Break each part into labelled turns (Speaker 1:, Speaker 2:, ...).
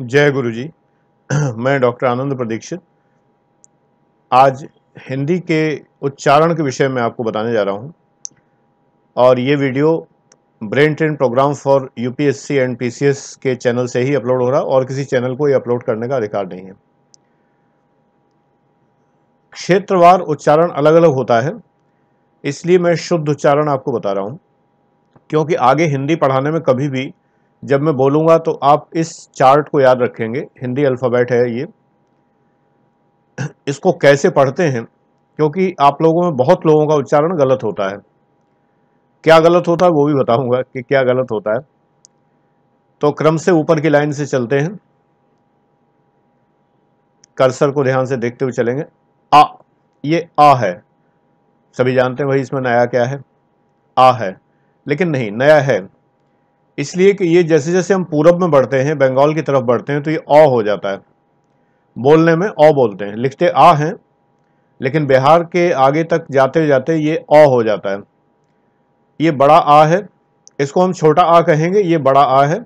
Speaker 1: जय गुरु जी मैं डॉक्टर आनंद प्रदीक्षित आज हिंदी के उच्चारण के विषय में आपको बताने जा रहा हूं और ये video brain train program for UPSC and PCS के चैनल से ही अपलोड हो रहा और किसी चैनल को ये अपलोड करने का अधिकार नहीं है क्षेत्रवार उच्चारण अलग अलग होता है इसलिए मैं शुद्ध उच्चारण आपको बता रहा हूँ क्योंकि आगे हिंदी पढ़ाने में कभी भी जब मैं बोलूँगा तो आप इस चार्ट को याद रखेंगे हिंदी अल्फ़ाबेट है ये इसको कैसे पढ़ते हैं क्योंकि आप लोगों में बहुत लोगों का उच्चारण गलत होता है क्या गलत होता है वो भी बताऊंगा कि क्या गलत होता है तो क्रम से ऊपर की लाइन से चलते हैं कर्सर को ध्यान से देखते हुए चलेंगे आ ये आ है सभी जानते हैं भाई इसमें नया क्या है आ है लेकिन नहीं नया है इसलिए कि ये जैसे जैसे हम पूरब में बढ़ते हैं बंगाल की तरफ बढ़ते हैं तो ये अ हो जाता है बोलने में अ बोलते हैं लिखते आ हैं लेकिन बिहार के आगे तक जाते जाते ये अ हो जाता है ये बड़ा आ है इसको हम छोटा आ कहेंगे ये बड़ा आ है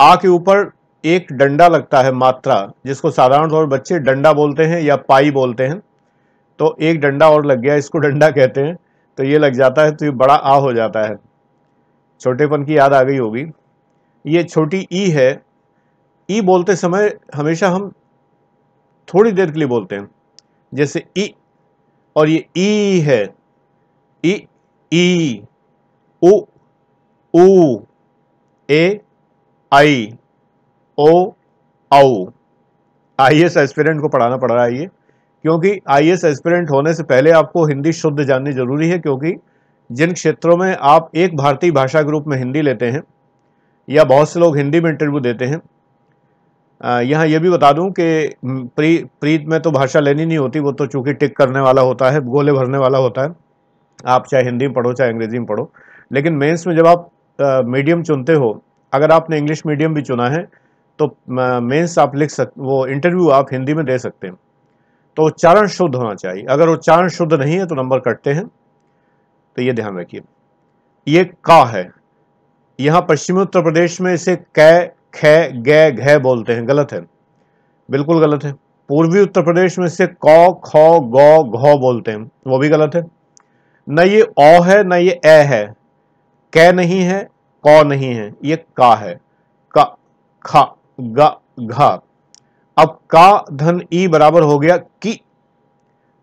Speaker 1: आ के ऊपर एक डंडा लगता है मात्रा जिसको साधारण तौर बच्चे डंडा बोलते हैं या पाई बोलते हैं तो एक डंडा और लग गया इसको डंडा कहते हैं तो ये लग जाता है तो ये बड़ा आ हो जाता है छोटेपन की याद आ गई होगी ये छोटी ई है ई बोलते समय हमेशा हम थोड़ी देर के लिए बोलते हैं जैसे ई और ये ई है ई ई ओ ऊ ए आई ओ औ आई एस एस्पिरेंट को पढ़ाना पड़ रहा है ये क्योंकि आई एस एस्पिरेंट होने से पहले आपको हिंदी शुद्ध जाननी जरूरी है क्योंकि जिन क्षेत्रों में आप एक भारतीय भाषा ग्रुप में हिंदी लेते हैं या बहुत से लोग हिंदी में इंटरव्यू देते हैं यहाँ ये भी बता दूं कि प्री प्रीत में तो भाषा लेनी नहीं होती वो तो चूँकि टिक करने वाला होता है गोले भरने वाला होता है आप चाहे हिंदी में पढ़ो चाहे अंग्रेजी में पढ़ो लेकिन मेंस में जब आप मीडियम चुनते हो अगर आपने इंग्लिश मीडियम भी चुना है तो मेंस आप लिख सक वो इंटरव्यू आप हिंदी में दे सकते हैं तो उच्चारण शुद्ध होना चाहिए अगर उच्चारण शुद्ध नहीं है तो नंबर कटते हैं तो ये ध्यान रखिए ये का है यहां पश्चिमी उत्तर प्रदेश में इसे कै ख गै घे बोलते हैं गलत है बिल्कुल गलत है पूर्वी उत्तर प्रदेश में इसे कौ ख गौ घ बोलते हैं वो भी गलत है न ये ओ है न ये ए है कै नहीं है कौ नहीं है ये का है का खा ग घा अब का धन ई बराबर हो गया कि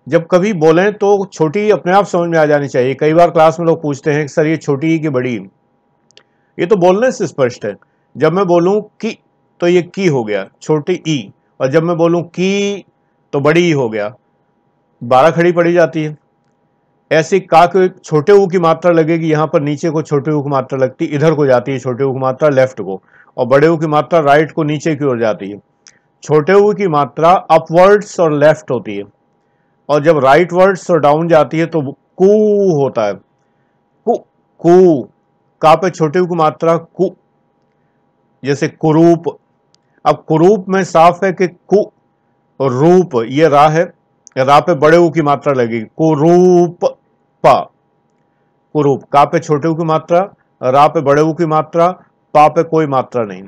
Speaker 1: जब कभी बोलें तो छोटी अपने आप समझ में आ जानी चाहिए कई बार क्लास में लोग पूछते हैं कि सर ये छोटी कि बड़ी ये तो बोलने से स्पष्ट है जब मैं बोलूँ की तो ये की हो गया छोटी ई और जब मैं बोलूँ की तो बड़ी ई हो गया बारह खड़ी पड़ी जाती है ऐसे का के छोटे ऊ की मात्रा लगेगी यहाँ पर नीचे को छोटे ऊ की मात्रा लगती इधर को जाती है छोटे ऊ की मात्रा लेफ्ट को और बड़े ऊ की मात्रा राइट को नीचे की ओर जाती है छोटे ऊ की मात्रा अपवर्ड्स और लेफ्ट होती है और जब राइट वर्ड डाउन जाती है तो कू होता है कू का पे छोटे की मात्रा कु जैसे कुरूप अब कुरूप में साफ है कि कु रूप ये रा है रा पे बड़े ऊ की मात्रा लगेगी कुरूप पा कुरूप का पे छोटे ऊ की मात्रा रा पे बड़े ऊ की मात्रा पा पे कोई मात्रा नहीं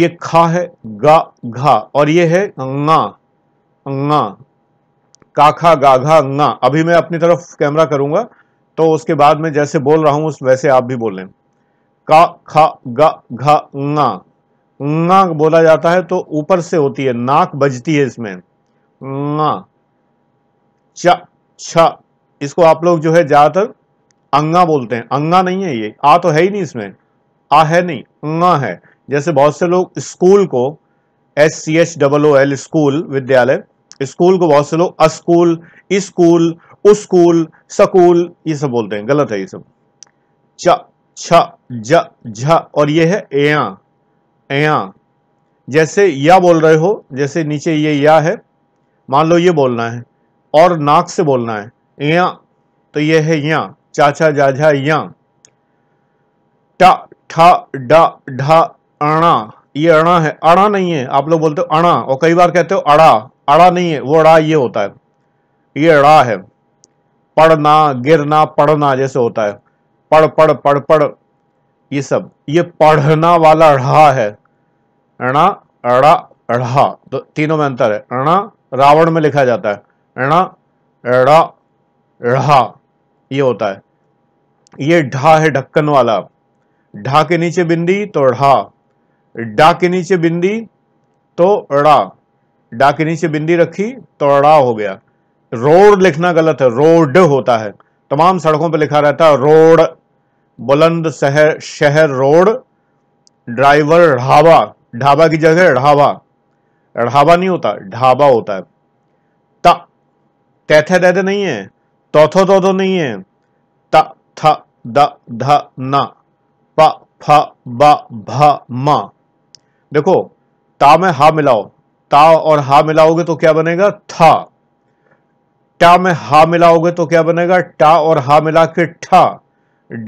Speaker 1: ये खा है गा घा और ये है nga काखा गाघा अंगा अभी मैं अपनी तरफ कैमरा करूंगा तो उसके बाद में जैसे बोल रहा हूँ वैसे आप भी बोलें का खा गा घा ना ना बोला जाता है तो ऊपर से होती है नाक बजती है इसमें ना छ छ इसको आप लोग जो है ज़्यादातर अंगा बोलते हैं अंगा नहीं है ये आ तो है ही नहीं इसमें आ है नहीं अंगा है जैसे बहुत से लोग स्कूल को S C H double O L school विद्यालय स्कूल को बहुत से लोग अस्कूल स्कूल उस्कूल सकूल ये सब बोलते हैं गलत है ये सब च छ ज झ और ये है एया एया जैसे या बोल रहे हो जैसे नीचे ये या है मान लो ये बोलना है और नाक से बोलना है या तो ये है या चाचा जाझा या टा ठा डा ढा अणा ये अणा है अणा नहीं है आप लोग बोलते हो अणा और कई बार कहते हो अड़ा अड़ा नहीं है वो अड़ा ये होता है ये अड़ा है पढ़ना गिरना पढ़ना जैसे होता है पढ़ पढ़ पढ़ पढ़ ये सब ये पढ़ना वाला अड़ा है अणा अड़ा अढ़ा तो तीनों में अंतर है अणा रावण में लिखा जाता है अणा अड़ा अढ़ा ये होता है ये ढा है ढक्कन वाला ढा के नीचे बिंदी तो ढा डा के नीचे बिंदी तो अड़ा के नीचे बिंदी रखी तोड़ा हो गया रोड लिखना गलत है रोड होता है तमाम सड़कों पर लिखा रहता है रोड बुलंद शहर शहर रोड ड्राइवर ढाबा ढाबा की जगह ढाबा ढाबा नहीं होता ढाबा होता है ता तैथे तैथे नहीं है तोथो तोथो नहीं है त थ द ध न प फ ब भ म देखो ता में हा मिलाओ ता और हा मिलाओगे तो क्या बनेगा था टा में हा मिलाओगे तो क्या बनेगा टा और हा मिला के ठा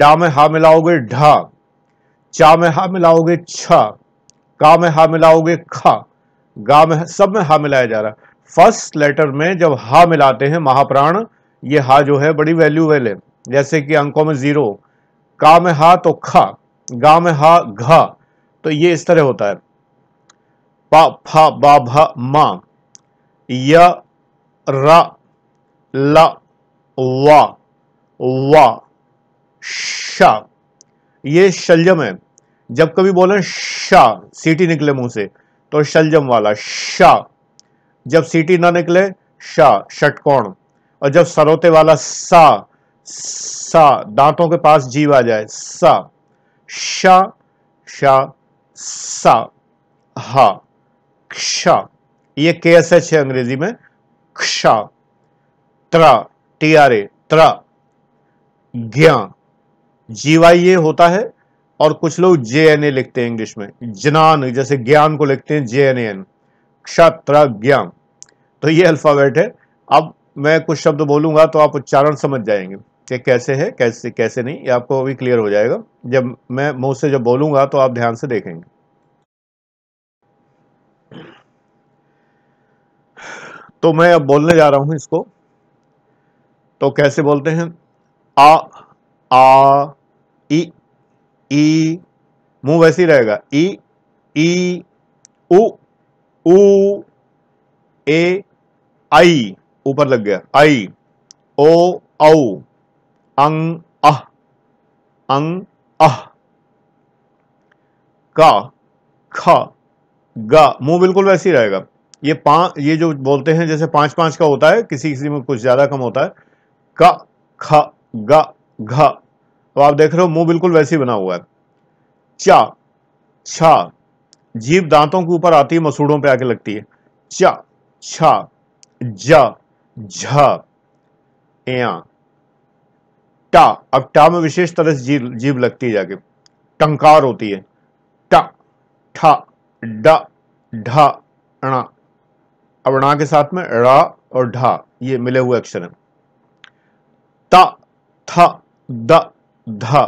Speaker 1: डा में हा मिलाओगे ढा चा में हा मिलाओगे छा का में हा मिलाओगे खा गा में सब में हा मिलाया जा रहा है फर्स्ट लेटर में जब हा मिलाते हैं महाप्राण ये हा जो है बड़ी वैल्यू वेल है जैसे कि अंकों में जीरो का में हा तो खा गा में हा घा तो ये इस तरह होता है फ भ म य र ल व व श ये शलजम है जब कभी बोले शाह सीटी निकले मुंह से तो शलजम वाला शाह जब सीटी ना निकले शाह षटकोण और जब सरोते वाला सा सा दांतों के पास जीव आ जाए सा शा शा सा हा क्षा ये के एस एच है अंग्रेजी में क्षा त्र टी आर ए त्र ज्ञा जीवाई ए होता है और कुछ लोग जे एन ए लिखते हैं इंग्लिश में ज्ञान जैसे ज्ञान को लिखते हैं जे एन एन क्षत्र ज्ञान तो ये अल्फ़ाबेट है अब मैं कुछ शब्द बोलूंगा तो आप उच्चारण समझ जाएंगे कि कैसे है कैसे कैसे नहीं ये आपको अभी क्लियर हो जाएगा जब मैं मुँह से जब बोलूंगा तो आप ध्यान से देखेंगे तो मैं अब बोलने जा रहा हूं इसको तो कैसे बोलते हैं आ आ ई ई मुंह वैसे ही रहेगा ई ई उ उ ए आई ऊपर लग गया आई ओ औ अंग अह अंग अह का ख ग मुंह बिल्कुल वैसे ही रहेगा ये पाँच ये जो बोलते हैं जैसे पांच पांच का होता है किसी किसी में कुछ ज़्यादा कम होता है क ख ग घ तो आप देख रहे हो मुंह बिल्कुल वैसे ही बना हुआ है चा छा जीव दांतों के ऊपर आती है मसूड़ों पे आके लगती है चा छा जा झा टा अब टा में विशेष तरह से जीव जीव लगती है जाके टंकार होती है टा ठा ड ढा णा अब के साथ में रा और ढा ये मिले हुए अक्षर हैं ता था द धा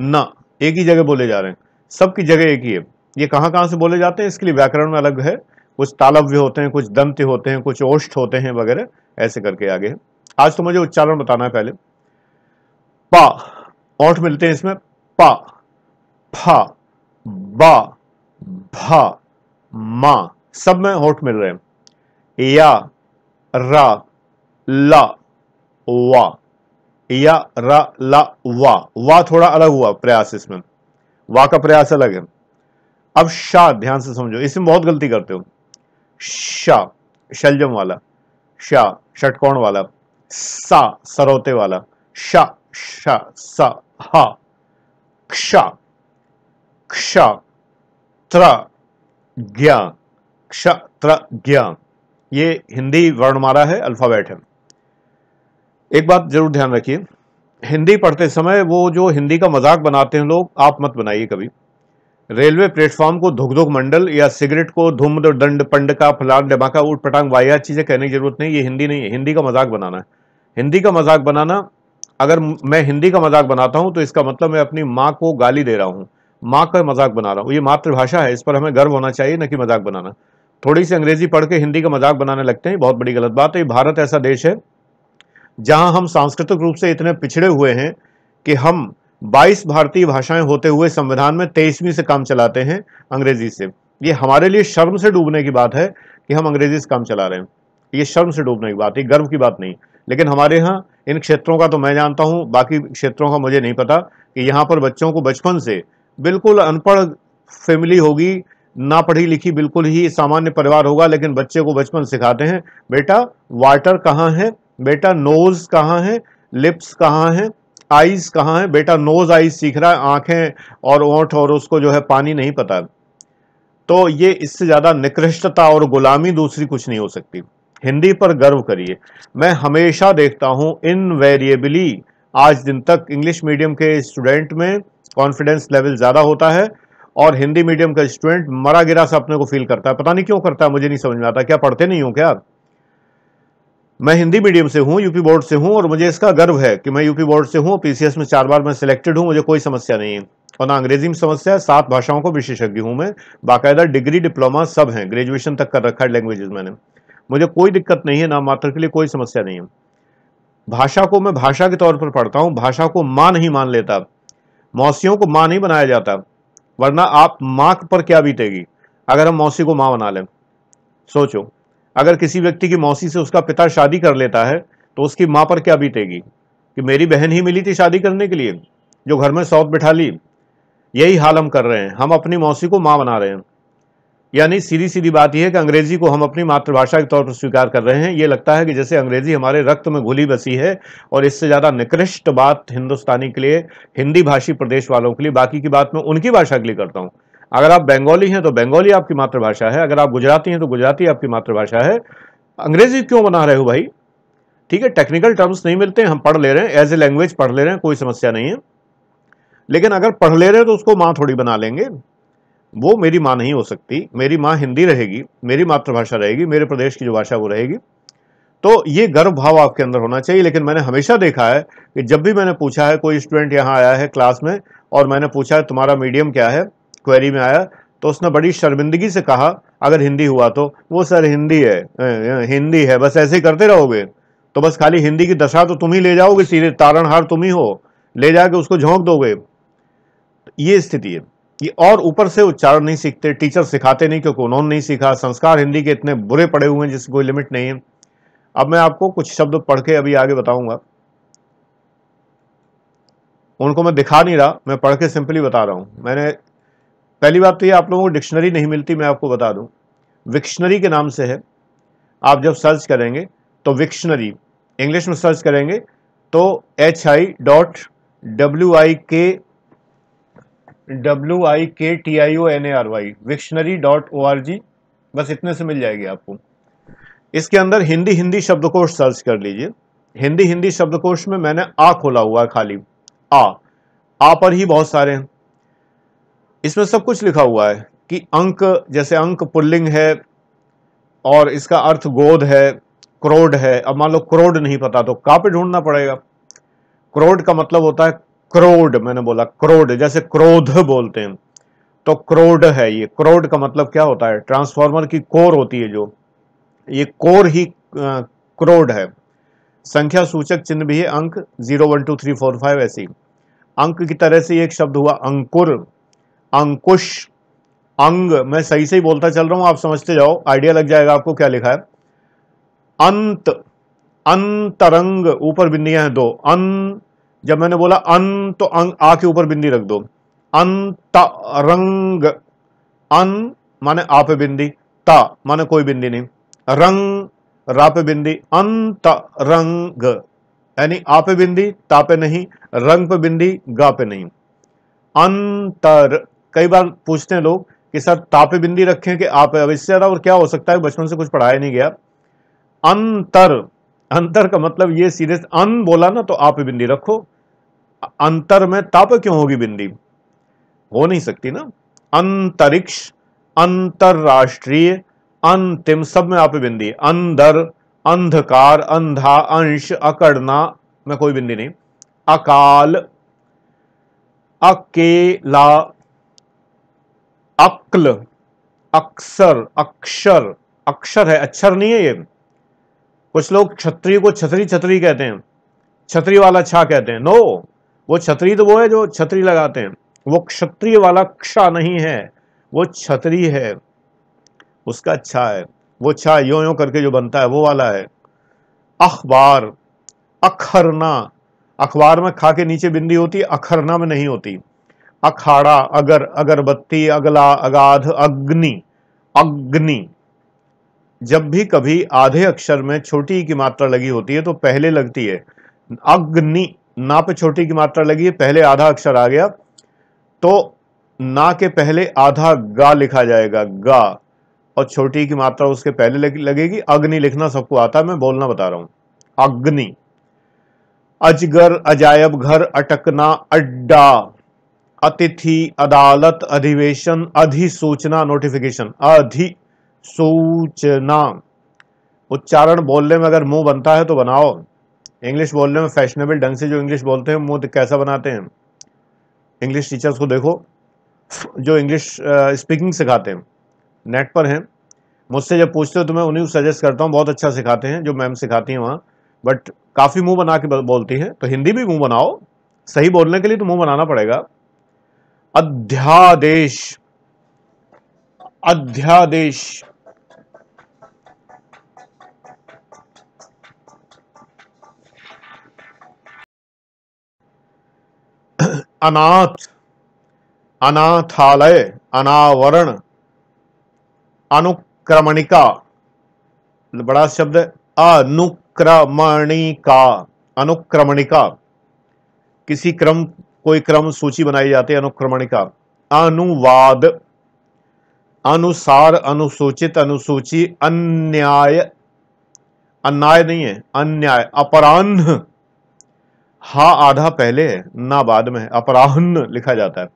Speaker 1: न एक ही जगह बोले जा रहे हैं सबकी जगह एक ही है ये कहां कहां से बोले जाते हैं इसके लिए व्याकरण में अलग है कुछ तालव्य होते हैं कुछ दंत्य होते हैं कुछ ओष्ट होते हैं वगैरह ऐसे करके आगे आज तो मुझे उच्चारण बताना है पहले पा ओठ मिलते हैं इसमें पा फा बा भा मा सब में ओठ मिल रहे हैं या रा ला वा या रा ला वा वा थोड़ा अलग हुआ प्रयास इसमें वा का प्रयास अलग है अब शाह ध्यान से समझो इसमें बहुत गलती करते हो शाह शलजम वाला शा षटकोण वाला सा सरोते वाला शा शा सा हा क्ष क्षा त्र ज्ञा क्ष त्र ज्ञा ये हिंदी वर्णमाला है अल्फ़ाबेट है एक बात ज़रूर ध्यान रखिए हिंदी पढ़ते समय वो जो हिंदी का मजाक बनाते हैं लोग आप मत बनाइए कभी रेलवे प्लेटफॉर्म को धुक धुक मंडल या सिगरेट को धुम दंड पंड का फलान डबाका उठ पटांग वाया चीज़ें कहने की ज़रूरत नहीं ये हिंदी नहीं है हिंदी का मजाक बनाना है हिंदी का मजाक बनाना अगर मैं हिंदी का मजाक बनाता हूँ तो इसका मतलब मैं अपनी माँ को गाली दे रहा हूँ माँ का मजाक बना रहा हूँ ये मातृभाषा है इस पर हमें गर्व होना चाहिए न कि मजाक बनाना थोड़ी सी अंग्रेजी पढ़ के हिंदी का मजाक बनाने लगते हैं बहुत बड़ी गलत बात है भारत ऐसा देश है जहां हम सांस्कृतिक रूप से इतने पिछड़े हुए हैं कि हम 22 भारतीय भाषाएं होते हुए संविधान में तेईसवीं से काम चलाते हैं अंग्रेजी से ये हमारे लिए शर्म से डूबने की बात है कि हम अंग्रेजी से काम चला रहे हैं ये शर्म से डूबने की बात है गर्व की बात नहीं लेकिन हमारे यहाँ इन क्षेत्रों का तो मैं जानता हूँ बाकी क्षेत्रों का मुझे नहीं पता कि यहाँ पर बच्चों को बचपन से बिल्कुल अनपढ़ फैमिली होगी ना पढ़ी लिखी बिल्कुल ही सामान्य परिवार होगा लेकिन बच्चे को बचपन सिखाते हैं बेटा वाटर कहाँ है बेटा नोज कहाँ है लिप्स कहाँ है आईज कहाँ है बेटा नोज आईज सीख रहा है आंखें और ओंठ और उसको जो है पानी नहीं पता तो ये इससे ज़्यादा निकृष्टता और गुलामी दूसरी कुछ नहीं हो सकती हिंदी पर गर्व करिए मैं हमेशा देखता हूँ इनवेरिएबली आज दिन तक इंग्लिश मीडियम के स्टूडेंट में कॉन्फिडेंस लेवल ज़्यादा होता है और हिंदी मीडियम का स्टूडेंट मरा गिरा सा अपने को फील करता है पता नहीं क्यों करता है मुझे नहीं समझ में आता क्या पढ़ते नहीं हो क्या मैं हिंदी मीडियम से हूं यूपी बोर्ड से हूं और मुझे इसका गर्व है कि मैं यूपी बोर्ड से हूँ पीसीएस में चार बार मैं सिलेक्टेड हूं मुझे कोई समस्या नहीं है और ना अंग्रेजी में समस्या है सात भाषाओं को विशेषज्ञ हूं मैं बाकायदा डिग्री डिप्लोमा सब है ग्रेजुएशन तक कर रखा है लैंग्वेजेस मैंने मुझे कोई दिक्कत नहीं है ना मात्र के लिए कोई समस्या नहीं है भाषा को मैं भाषा के तौर पर पढ़ता हूं भाषा को मां नहीं मान लेता मौसियों को मां नहीं बनाया जाता वरना आप माँ पर क्या बीतेगी अगर हम मौसी को माँ बना लें सोचो अगर किसी व्यक्ति की मौसी से उसका पिता शादी कर लेता है तो उसकी माँ पर क्या बीतेगी कि मेरी बहन ही मिली थी शादी करने के लिए जो घर में सौत बिठा ली यही हाल हम कर रहे हैं हम अपनी मौसी को माँ बना रहे हैं यानी सीधी सीधी बात यह है कि अंग्रेजी को हम अपनी मातृभाषा के तौर पर स्वीकार कर रहे हैं ये लगता है कि जैसे अंग्रेजी हमारे रक्त में घुली बसी है और इससे ज़्यादा निकृष्ट बात हिंदुस्तानी के लिए हिंदी भाषी प्रदेश वालों के लिए बाकी की बात मैं उनकी भाषा के लिए करता हूँ अगर आप बंगाली हैं तो बंगाली आपकी मातृभाषा है अगर आप गुजराती हैं तो गुजराती आपकी मातृभाषा है अंग्रेजी क्यों बना रहे हो भाई ठीक है टेक्निकल टर्म्स नहीं मिलते हम पढ़ ले रहे हैं एज ए लैंग्वेज पढ़ ले रहे हैं कोई समस्या नहीं है लेकिन अगर पढ़ ले रहे हैं तो उसको माँ थोड़ी बना लेंगे वो मेरी माँ नहीं हो सकती मेरी माँ हिंदी रहेगी मेरी मातृभाषा रहेगी मेरे प्रदेश की जो भाषा वो रहेगी तो ये गर्व भाव आपके अंदर होना चाहिए लेकिन मैंने हमेशा देखा है कि जब भी मैंने पूछा है कोई स्टूडेंट यहाँ आया है क्लास में और मैंने पूछा है तुम्हारा मीडियम क्या है क्वेरी में आया तो उसने बड़ी शर्मिंदगी से कहा अगर हिंदी हुआ तो वो सर हिंदी है हिंदी है बस ऐसे ही करते रहोगे तो बस खाली हिंदी की दशा तो तुम ही ले जाओगे सीधे तारणहार तुम ही हो ले जाके उसको झोंक दोगे ये स्थिति है ये और ऊपर से उच्चारण नहीं सीखते टीचर सिखाते नहीं क्योंकि उन्होंने नहीं सीखा संस्कार हिंदी के इतने बुरे पड़े हुए हैं जिसकी कोई लिमिट नहीं है अब मैं आपको कुछ शब्द पढ़ के अभी आगे बताऊंगा उनको मैं दिखा नहीं रहा मैं पढ़ के सिंपली बता रहा हूँ मैंने पहली बात तो ये आप लोगों को डिक्शनरी नहीं मिलती मैं आपको बता दूँ विक्शनरी के नाम से है आप जब सर्च करेंगे तो विक्शनरी इंग्लिश में सर्च करेंगे तो H I dot W I K W I K T I O N A R Y Wiktionary dot O R G बस इतने से मिल जाएगी आपको इसके अंदर हिंदी हिंदी शब्दकोश सर्च कर लीजिए हिंदी हिंदी शब्दकोश में मैंने आ खोला हुआ है खाली आ आ पर ही बहुत सारे हैं इसमें सब कुछ लिखा हुआ है कि अंक जैसे अंक पुल्लिंग है और इसका अर्थ गोद है क्रोड है अब मान लो क्रोड नहीं पता तो का पे ढूंढना पड़ेगा क्रोड का मतलब होता है क्रोड मैंने बोला क्रोड जैसे क्रोध बोलते हैं तो क्रोड है ये क्रोड का मतलब क्या होता है ट्रांसफार्मर की कोर होती है जो ये कोर ही क्रोड है संख्या सूचक चिन्ह भी है अंक zero one two three four five ऐसी अंक की तरह से एक शब्द हुआ अंकुर अंकुश अंग मैं सही से ही बोलता चल रहा हूं आप समझते जाओ आइडिया लग जाएगा आपको क्या लिखा है अंत अंतरंग ऊपर बिंदियां हैं दो अंत जब मैंने बोला अन तो अंग आ के ऊपर बिंदी रख दो अन रंग अन माने आ पे बिंदी ता माने कोई बिंदी नहीं रंग रा पे बिंदी अंत रंग यानी आ पे बिंदी ता पे नहीं रंग पे बिंदी गा पे नहीं अंतर कई बार पूछते हैं लोग कि सर ता पे बिंदी रखें कि आप अब ज़्यादा और क्या हो सकता है बचपन से कुछ पढ़ाया नहीं गया अंतर अंतर का मतलब ये सीधे अन बोला ना तो आप बिंदी रखो अंतर में तप क्यों होगी बिंदी हो नहीं सकती ना अंतरिक्ष अंतरराष्ट्रीय अंतिम सब में आप बिंदी अंदर अंधकार अंधा अंश अकड़ना में कोई बिंदी नहीं अकाल अकेला अक्ल अक्सर अक्षर अक्षर है अक्षर नहीं है ये कुछ लोग क्षत्रिय को छतरी छतरी कहते हैं छतरी वाला छा कहते हैं नो वो छतरी तो वो है जो छतरी लगाते हैं वो क्षत्रिय वाला क्षा नहीं है वो छतरी है उसका छा है वो छा यो यो करके जो बनता है वो वाला है अखबार अखरना अखबार में खा के नीचे बिंदी होती है अखरना में नहीं होती अखाड़ा अगर अगरबत्ती अगला अगाध अग्नि अग्नि जब भी कभी आधे अक्षर में छोटी की मात्रा लगी होती है तो पहले लगती है अग्नि ना पे छोटी की मात्रा लगी है पहले आधा अक्षर आ गया तो ना के पहले आधा गा लिखा जाएगा गा और छोटी की मात्रा उसके पहले लगेगी अग्नि लिखना सबको आता है मैं बोलना बता रहा हूं अग्नि अजगर अजायब घर अटकना अड्डा अतिथि अदालत अधिवेशन अधिसूचना नोटिफिकेशन अधिसूचना उच्चारण बोलने में अगर मुंह बनता है तो बनाओ इंग्लिश बोलने में फैशनेबल ढंग से जो इंग्लिश बोलते हैं मुंह कैसा बनाते हैं इंग्लिश टीचर्स को देखो जो इंग्लिश स्पीकिंग uh, सिखाते हैं नेट पर हैं मुझसे जब पूछते हो तो मैं उन्हीं को सजेस्ट करता हूँ बहुत अच्छा सिखाते हैं जो मैम सिखाती हैं वहाँ बट काफ़ी मुंह बना के बोलती हैं तो हिंदी भी मुंह बनाओ सही बोलने के लिए तो मुंह बनाना पड़ेगा अध्यादेश अध्यादेश अनाथ अनाथालय अनावरण अनुक्रमणिका बड़ा शब्द अनुक्रमणिका अनुक्रमणिका किसी क्रम कोई क्रम सूची बनाई जाती है अनुक्रमणिका अनुवाद अनुसार अनुसूचित अनुसूची अन्याय अन्याय नहीं है अन्याय अपराह हा आधा पहले है ना बाद में अपराहन लिखा जाता है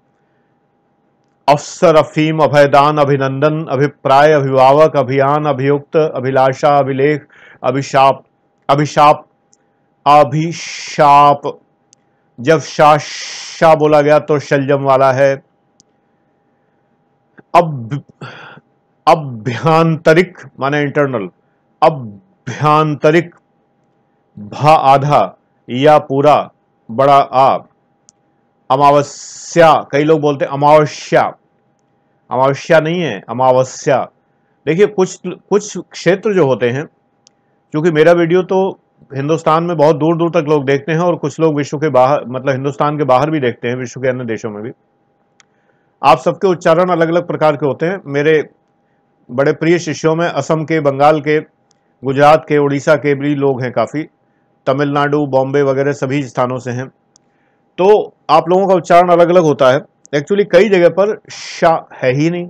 Speaker 1: अफसर अफीम अभयदान अभिनंदन अभिप्राय अभिभावक अभियान अभियुक्त अभिलाषा अभिलेख अभिशाप अभिशाप अभिशाप जब शाशा बोला गया तो शलजम वाला है अब अभ्यांतरिक माने इंटरनल अभ्यांतरिक भा आधा या पूरा बड़ा आ अमावस्या कई लोग बोलते हैं अमावस्या अमावस्या नहीं है अमावस्या देखिए कुछ कुछ क्षेत्र जो होते हैं क्योंकि मेरा वीडियो तो हिंदुस्तान में बहुत दूर दूर तक लोग देखते हैं और कुछ लोग विश्व के बाहर मतलब हिंदुस्तान के बाहर भी देखते हैं विश्व के अन्य देशों में भी आप सबके उच्चारण अलग अलग प्रकार के होते हैं मेरे बड़े प्रिय शिष्यों में असम के बंगाल के गुजरात के उड़ीसा के भी लोग हैं काफ़ी तमिलनाडु बॉम्बे वगैरह सभी स्थानों से हैं तो आप लोगों का उच्चारण अलग अलग होता है एक्चुअली कई जगह पर शा है ही नहीं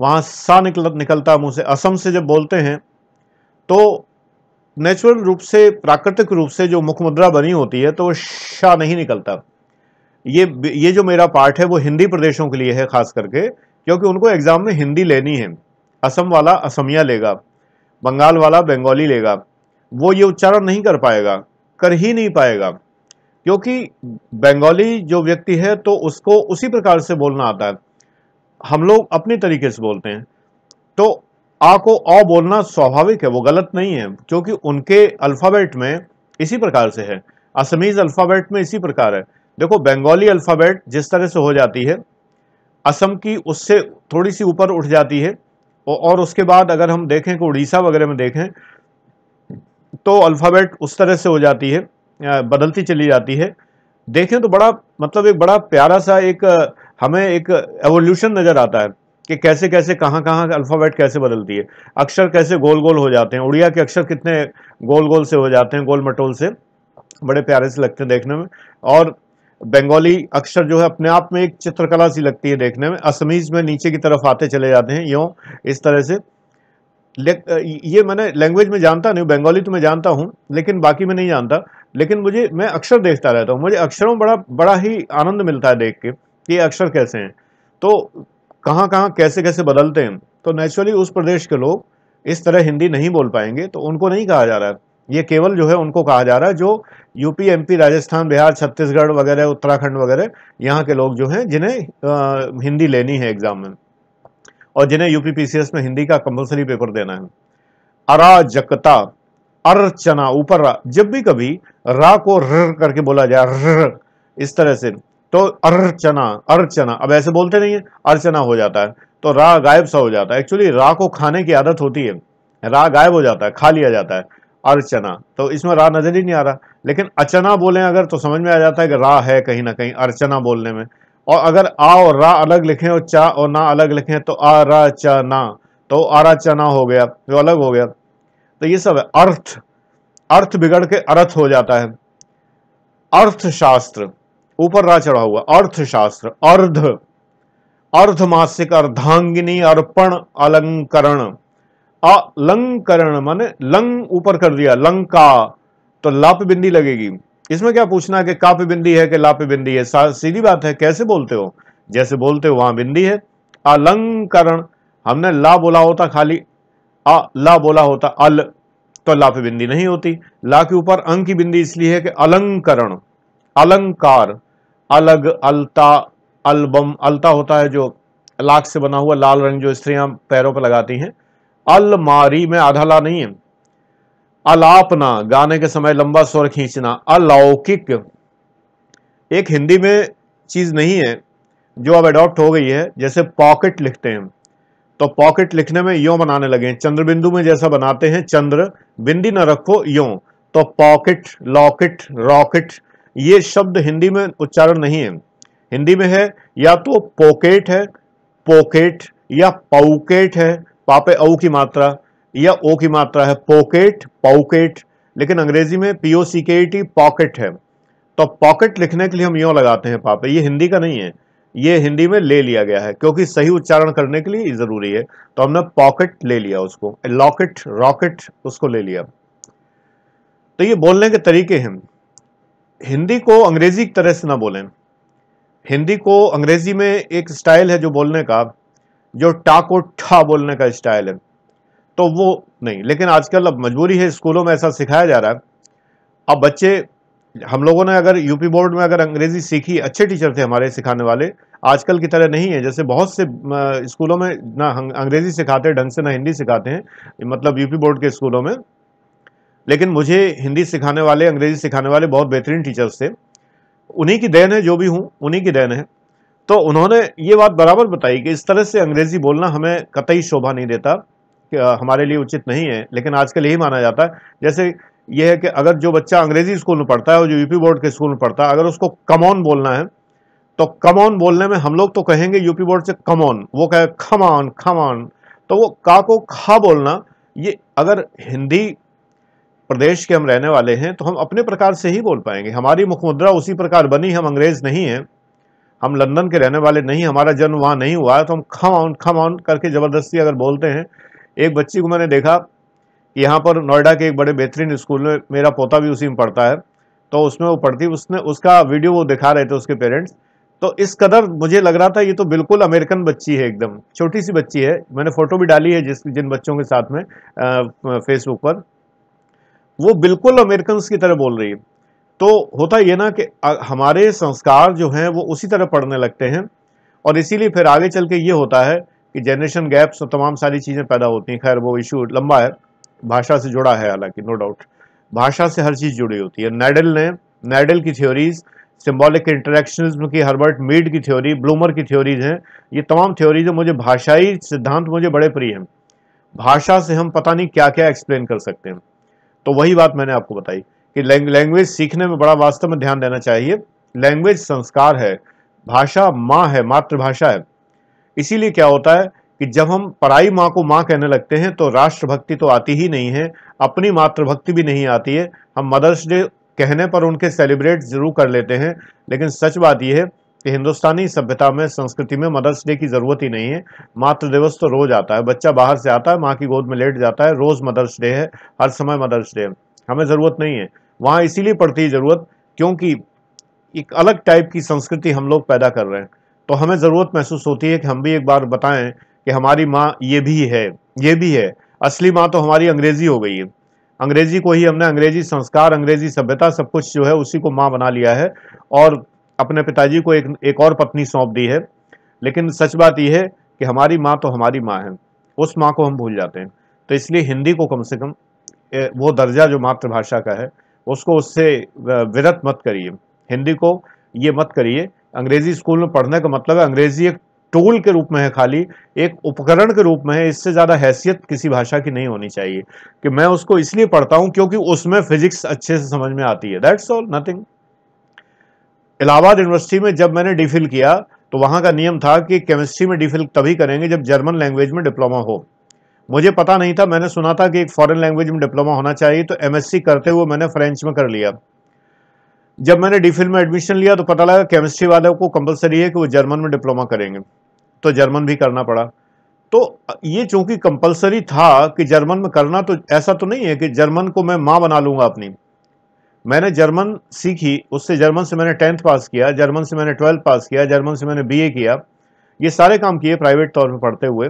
Speaker 1: वहाँ सा निकल निकलता मुँह से असम से जब बोलते हैं तो नेचुरल रूप से प्राकृतिक रूप से जो मुखमुद्रा मुद्रा बनी होती है तो शाह नहीं निकलता ये ये जो मेरा पार्ट है वो हिंदी प्रदेशों के लिए है खास करके क्योंकि उनको एग्ज़ाम में हिंदी लेनी है असम वाला असमिया लेगा बंगाल वाला बंगाली लेगा वो ये उच्चारण नहीं कर पाएगा कर ही नहीं पाएगा क्योंकि बंगाली जो व्यक्ति है तो उसको उसी प्रकार से बोलना आता है हम लोग अपने तरीके से बोलते हैं तो आ को अ बोलना स्वाभाविक है वो गलत नहीं है क्योंकि उनके अल्फ़ाबेट में इसी प्रकार से है असमीज़ अल्फ़ाबेट में इसी प्रकार है देखो बंगाली अल्फ़ाबेट जिस तरह से हो जाती है असम की उससे थोड़ी सी ऊपर उठ जाती है और उसके बाद अगर हम देखें कि उड़ीसा वगैरह में देखें तो अल्फ़ाबेट उस तरह से हो जाती है बदलती चली जाती है देखें तो बड़ा मतलब एक बड़ा प्यारा सा एक हमें एक एवोल्यूशन नज़र आता है कि कैसे कैसे कहाँ कहाँ अल्फ़ाबेट कैसे बदलती है अक्षर कैसे गोल गोल हो जाते हैं उड़िया के अक्षर कितने गोल गोल से हो जाते हैं गोल मटोल से बड़े प्यारे से लगते हैं देखने में और बंगाली अक्षर जो है अपने आप में एक चित्रकला सी लगती है देखने में असमीज में नीचे की तरफ आते चले जाते हैं यूँ इस तरह से ये मैंने लैंग्वेज में जानता नहीं बंगाली तो मैं जानता हूँ लेकिन बाकी मैं नहीं जानता लेकिन मुझे मैं अक्षर देखता रहता हूँ मुझे अक्षरों बड़ा बड़ा ही आनंद मिलता है देख के कि ये अक्षर कैसे हैं तो कहाँ कहाँ कैसे कैसे बदलते हैं तो नेचुरली उस प्रदेश के लोग इस तरह हिंदी नहीं बोल पाएंगे तो उनको नहीं कहा जा रहा है ये केवल जो है उनको कहा जा रहा है जो यूपी एमपी राजस्थान बिहार छत्तीसगढ़ वगैरह उत्तराखंड वगैरह यहाँ के लोग जो हैं जिन्हें हिंदी लेनी है एग्ज़ाम में और जिन्हें यूपीपीसीएस में हिंदी का कंपलसरी पेपर देना है अराजकता अर्चना ऊपर रा जब भी कभी रा को रर करके बोला जाए रर इस तरह से तो अर्चना अर्चना अब ऐसे बोलते नहीं है अर्चना हो जाता है तो रा गायब सा हो जाता है एक्चुअली रा को खाने की आदत होती है रा गायब हो जाता है खा लिया जाता है अर्चना तो इसमें रा नजर ही नहीं आ रहा लेकिन अचना बोले अगर तो समझ में आ जाता है कि रा है कहीं ना कहीं अर्चना बोलने में और अगर आ और रा अलग लिखें और चा और ना अलग लिखें तो आ रा चा ना तो आ रा चा ना हो गया जो तो अलग हो गया तो ये सब है अर्थ अर्थ बिगड़ के अर्थ हो जाता है अर्थशास्त्र ऊपर रा चढ़ा हुआ अर्थशास्त्र अर्ध अर्धमासिक अर्धांगिनी अर्पण अलंकरण अलंकरण माने लंग ऊपर कर दिया लंका तो लाप बिंदी लगेगी इसमें क्या पूछना कि का बिंदी है कि ला बिंदी है सीधी बात है कैसे बोलते हो जैसे बोलते हो वहां बिंदी है अलंकरण हमने ला बोला होता खाली आ ला बोला होता अल तो ला बिंदी नहीं होती ला के ऊपर अंग की बिंदी इसलिए है कि अलंकरण अलंकार अलग अलता अलबम अलता होता है जो लाख से बना हुआ लाल रंग जो स्त्रियां पैरों पर लगाती हैं अलमारी में आधा ला नहीं है अलापना गाने के समय लंबा स्वर खींचना अलौकिक एक हिंदी में चीज़ नहीं है जो अब एडॉप्ट हो गई है जैसे पॉकेट लिखते हैं तो पॉकेट लिखने में यो बनाने लगे चंद्र बिंदु में जैसा बनाते हैं चंद्र बिंदी न रखो यो तो पॉकेट लॉकेट रॉकेट ये शब्द हिंदी में उच्चारण नहीं है हिंदी में है या तो पोकेट है पोकेट या पाउकेट है पापे औ की मात्रा या ओ की मात्रा है पोकेट पाउकेट लेकिन अंग्रेजी में पीओ सी के टी पॉकेट है तो पॉकेट लिखने के लिए हम यो लगाते हैं पापे ये हिंदी का नहीं है ये हिंदी में ले लिया गया है क्योंकि सही उच्चारण करने के लिए जरूरी है तो हमने पॉकेट ले लिया उसको लॉकेट रॉकेट उसको ले लिया तो ये बोलने के तरीके हैं हिंदी को अंग्रेजी की तरह से ना बोलें हिंदी को अंग्रेजी में एक स्टाइल है जो बोलने का जो टाको ठा बोलने का स्टाइल है तो वो नहीं लेकिन आजकल अब मजबूरी है स्कूलों में ऐसा सिखाया जा रहा है अब बच्चे हम लोगों ने अगर यूपी बोर्ड में अगर अंग्रेज़ी सीखी अच्छे टीचर थे हमारे सिखाने वाले आजकल की तरह नहीं है जैसे बहुत से स्कूलों में ना अंग्रेज़ी सिखाते ढंग से ना हिंदी सिखाते हैं मतलब यूपी बोर्ड के स्कूलों में लेकिन मुझे हिंदी सिखाने वाले अंग्रेज़ी सिखाने वाले बहुत बेहतरीन टीचर्स थे उन्हीं की देन है जो भी हूँ उन्हीं की देन है तो उन्होंने ये बात बराबर बताई कि इस तरह से अंग्रेज़ी बोलना हमें कतई शोभा नहीं देता हमारे लिए उचित नहीं है लेकिन आजकल यही माना जाता है जैसे यह है कि अगर जो बच्चा अंग्रेजी स्कूल में पढ़ता है और जो यूपी बोर्ड के स्कूल में पढ़ता है अगर उसको कमॉन बोलना है तो कमॉन बोलने में हम लोग तो कहेंगे यूपी बोर्ड से कमॉन वो कहे खमान खमान तो वो का को खा बोलना ये अगर हिंदी प्रदेश के हम रहने वाले हैं तो हम अपने प्रकार से ही बोल पाएंगे हमारी मुखमुद्रा उसी प्रकार बनी हम अंग्रेज नहीं हैं हम लंदन के रहने वाले नहीं हमारा जन्म वहाँ नहीं हुआ है तो हम खम ऑन खम ऑन करके ज़बरदस्ती अगर बोलते हैं एक बच्ची को मैंने देखा यहाँ पर नोएडा के एक बड़े बेहतरीन स्कूल में मेरा पोता भी उसी में पढ़ता है तो उसमें वो पढ़ती उसने उसका वीडियो वो दिखा रहे थे उसके पेरेंट्स तो इस कदर मुझे लग रहा था ये तो बिल्कुल अमेरिकन बच्ची है एकदम छोटी सी बच्ची है मैंने फ़ोटो भी डाली है जिस जिन बच्चों के साथ में फेसबुक पर वो बिल्कुल अमेरिकन की तरह बोल रही है तो होता ये ना कि हमारे संस्कार जो हैं वो उसी तरह पढ़ने लगते हैं और इसीलिए फिर आगे चल के ये होता है कि जनरेशन गैप्स तो तमाम सारी चीज़ें पैदा होती हैं खैर वो इशू लंबा है भाषा से जुड़ा है हालांकि नो डाउट भाषा से हर चीज़ जुड़ी होती है नैडल ने नैडल की थ्योरीज सिम्बॉलिक इंटरेक्शनिज्म की हर्बर्ट मीड की थ्योरी ब्लूमर की थ्योरीज हैं ये तमाम थ्योरीज हैं मुझे भाषाई सिद्धांत मुझे बड़े प्रिय हैं भाषा से हम पता नहीं क्या क्या एक्सप्लेन कर सकते हैं तो वही बात मैंने आपको बताई कि लैंग्वेज सीखने में बड़ा वास्तव में ध्यान देना चाहिए लैंग्वेज संस्कार है भाषा माँ है मातृभाषा है इसीलिए क्या होता है कि जब हम पढ़ाई माँ को माँ कहने लगते हैं तो राष्ट्रभक्ति तो आती ही नहीं है अपनी मातृभक्ति भी नहीं आती है हम मदर्स डे कहने पर उनके सेलिब्रेट ज़रूर कर लेते हैं लेकिन सच बात यह है कि हिंदुस्तानी सभ्यता में संस्कृति में मदर्स डे की ज़रूरत ही नहीं है मातृ दिवस तो रोज़ आता है बच्चा बाहर से आता है माँ की गोद में लेट जाता है रोज़ मदर्स डे है हर समय मदर्स डे है हमें ज़रूरत नहीं है वहाँ इसीलिए पड़ती है ज़रूरत क्योंकि एक अलग टाइप की संस्कृति हम लोग पैदा कर रहे हैं तो हमें ज़रूरत महसूस होती है कि हम भी एक बार बताएं कि हमारी माँ ये भी है ये भी है असली माँ तो हमारी अंग्रेज़ी हो गई है अंग्रेज़ी को ही हमने अंग्रेज़ी संस्कार अंग्रेज़ी सभ्यता सब कुछ जो है उसी को माँ बना लिया है और अपने पिताजी को एक एक और पत्नी सौंप दी है लेकिन सच बात यह है कि हमारी माँ तो हमारी माँ है उस माँ को हम भूल जाते हैं तो इसलिए हिंदी को कम से कम वो दर्जा जो मातृभाषा का है उसको उससे विरत मत करिए हिंदी को ये मत करिए अंग्रेजी स्कूल में पढ़ने का मतलब है अंग्रेजी एक टूल के रूप में है खाली एक उपकरण के रूप में है इससे ज़्यादा हैसियत किसी भाषा की नहीं होनी चाहिए कि मैं उसको इसलिए पढ़ता हूं क्योंकि उसमें फिजिक्स अच्छे से समझ में आती है that's all nothing Allahabad university में जब मैंने डिफिल किया तो वहां का नियम था कि केमिस्ट्री में डिफिल तभी करेंगे जब जर्मन लैंग्वेज में डिप्लोमा हो मुझे पता नहीं था मैंने सुना था कि एक फॉरेन लैंग्वेज में डिप्लोमा होना चाहिए तो एमएससी करते हुए मैंने फ्रेंच में कर लिया जब मैंने डी में एडमिशन लिया तो पता लगा केमिस्ट्री वाले को कंपलसरी है कि वो जर्मन में डिप्लोमा करेंगे तो जर्मन भी करना पड़ा तो ये चूंकि कंपलसरी था कि जर्मन में करना तो ऐसा तो नहीं है कि जर्मन को मैं माँ बना लूंगा अपनी मैंने जर्मन सीखी उससे जर्मन से मैंने टेंथ पास किया जर्मन से मैंने ट्वेल्थ पास किया जर्मन से मैंने बीए किया ये सारे काम किए प्राइवेट तौर पर पढ़ते हुए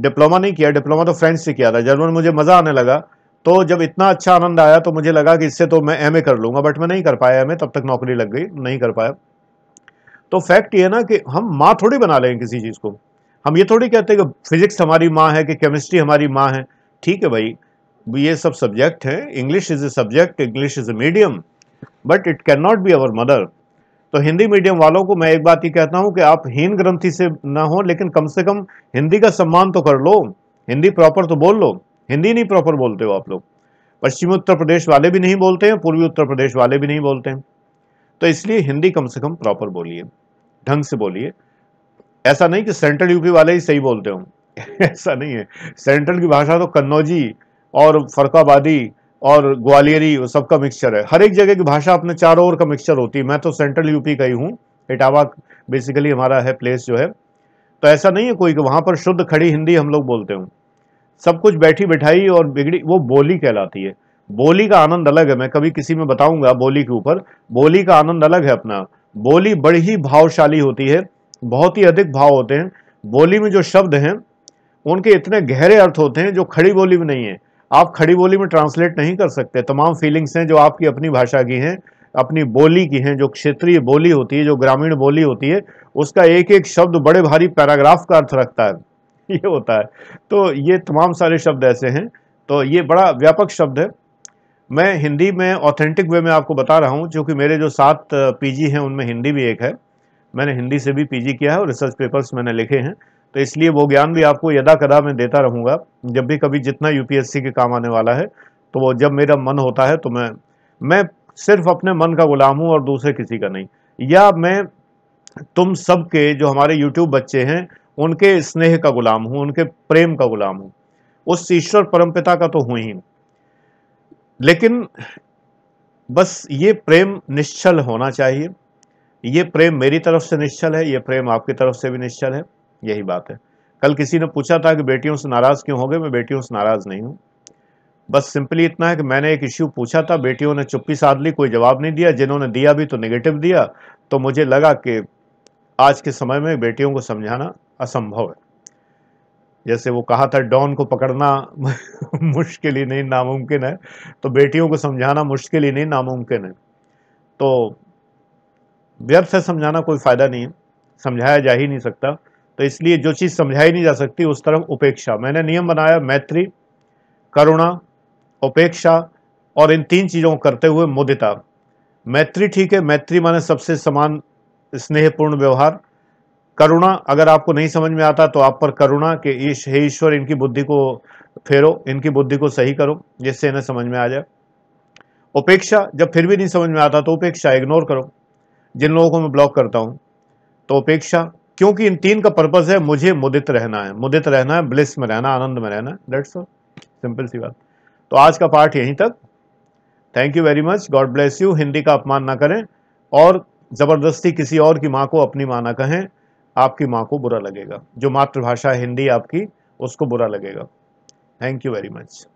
Speaker 1: डिप्लोमा नहीं किया डिप्लोमा तो फ्रेंच से किया था जर्मन मुझे मज़ा आने लगा तो जब इतना अच्छा आनंद आया तो मुझे लगा कि इससे तो मैं एम कर लूँगा बट मैं नहीं कर पाया एम तब तक नौकरी लग गई नहीं कर पाया तो फैक्ट ये ना कि हम माँ थोड़ी बना लें किसी चीज़ को हम ये थोड़ी कहते हैं कि फिज़िक्स हमारी माँ है कि केमिस्ट्री हमारी माँ है ठीक है भाई ये सब सब्जेक्ट हैं English is a subject English is a medium but it can not be our mother तो हिंदी मीडियम वालों को मैं एक बात ही कहता हूँ कि आप हीन ग्रंथि से ना हो लेकिन कम से कम हिंदी का सम्मान तो कर लो हिंदी प्रॉपर तो बोल लो हिंदी नहीं प्रॉपर बोलते हो आप लोग पश्चिमी उत्तर प्रदेश वाले भी नहीं बोलते हैं पूर्वी उत्तर प्रदेश वाले भी नहीं बोलते हैं तो इसलिए हिंदी कम से कम प्रॉपर बोलिए ढंग से बोलिए ऐसा नहीं कि सेंट्रल यूपी वाले ही सही बोलते हो ऐसा नहीं है सेंट्रल की भाषा तो कन्नौजी और फरकाबादी और ग्वालियरी वो सबका मिक्सचर है हर एक जगह की भाषा अपने चारों ओर का मिक्सचर होती है मैं तो सेंट्रल यूपी का ही हूँ इटावा बेसिकली हमारा है प्लेस जो है तो ऐसा नहीं है कोई कि वहाँ पर शुद्ध खड़ी हिंदी हम लोग बोलते हूँ सब कुछ बैठी बैठाई और बिगड़ी वो बोली कहलाती है बोली का आनंद अलग है मैं कभी किसी में बताऊंगा बोली के ऊपर बोली का आनंद अलग है अपना बोली बड़ी ही भावशाली होती है बहुत ही अधिक भाव होते हैं बोली में जो शब्द हैं उनके इतने गहरे अर्थ होते हैं जो खड़ी बोली में नहीं है आप खड़ी बोली में ट्रांसलेट नहीं कर सकते तमाम फीलिंग्स हैं जो आपकी अपनी भाषा की हैं अपनी बोली की हैं जो क्षेत्रीय बोली होती है जो ग्रामीण बोली होती है उसका एक एक शब्द बड़े भारी पैराग्राफ का अर्थ रखता है ये होता है तो ये तमाम सारे शब्द ऐसे हैं तो ये बड़ा व्यापक शब्द है मैं हिंदी में ऑथेंटिक वे में आपको बता रहा हूँ क्योंकि मेरे जो सात पीजी हैं उनमें हिंदी भी एक है मैंने हिंदी से भी पीजी किया है और रिसर्च पेपर्स मैंने लिखे हैं तो इसलिए वो ज्ञान भी आपको यदा कदा मैं देता रहूँगा जब भी कभी जितना यूपीएससी के काम आने वाला है तो वो जब मेरा मन होता है तो मैं मैं सिर्फ अपने मन का गुलाम हूँ और दूसरे किसी का नहीं या मैं तुम सब के जो हमारे यूट्यूब बच्चे हैं उनके स्नेह का गुलाम हूँ उनके प्रेम का गुलाम हूं उस ईश्वर परमपिता का तो हूं ही लेकिन बस ये प्रेम निश्चल होना चाहिए ये प्रेम मेरी तरफ से निश्चल है ये प्रेम आपकी तरफ से भी निश्चल है यही बात है कल किसी ने पूछा था कि बेटियों से नाराज़ क्यों हो गए मैं बेटियों से नाराज़ नहीं हूँ बस सिंपली इतना है कि मैंने एक इश्यू पूछा था बेटियों ने चुप्पी साध ली कोई जवाब नहीं दिया जिन्होंने दिया भी तो निगेटिव दिया तो मुझे लगा कि आज के समय में बेटियों को समझाना असंभव है जैसे वो कहा था डॉन को पकड़ना मुश्किल ही नहीं नामुमकिन है तो बेटियों को समझाना मुश्किल ही नहीं नामुमकिन है तो व्यर्थ से समझाना कोई फ़ायदा नहीं है समझाया जा ही नहीं सकता तो इसलिए जो चीज़ समझाई नहीं जा सकती उस तरफ उपेक्षा मैंने नियम बनाया मैत्री करुणा उपेक्षा और इन तीन चीज़ों को करते हुए मुदिता मैत्री ठीक है मैत्री माने सबसे समान स्नेहपूर्ण व्यवहार करुणा अगर आपको नहीं समझ में आता तो आप पर करुणा के ईश हे ईश्वर इनकी बुद्धि को फेरो इनकी बुद्धि को सही करो जिससे इन्हें समझ में आ जाए उपेक्षा जब फिर भी नहीं समझ में आता तो उपेक्षा इग्नोर करो जिन लोगों को मैं ब्लॉक करता हूँ तो उपेक्षा क्योंकि इन तीन का पर्पज़ है मुझे मुदित रहना है मुदित रहना है ब्लिस में रहना आनंद में रहना डेट्स सिंपल सी बात तो आज का पार्ट यहीं तक thank you very much God bless you Hindi का अपमान ना करें और ज़बरदस्ती किसी और की माँ को अपनी माँ ना कहें आपकी माँ को बुरा लगेगा जो मातृभाषा हिंदी आपकी उसको बुरा लगेगा थैंक यू वेरी मच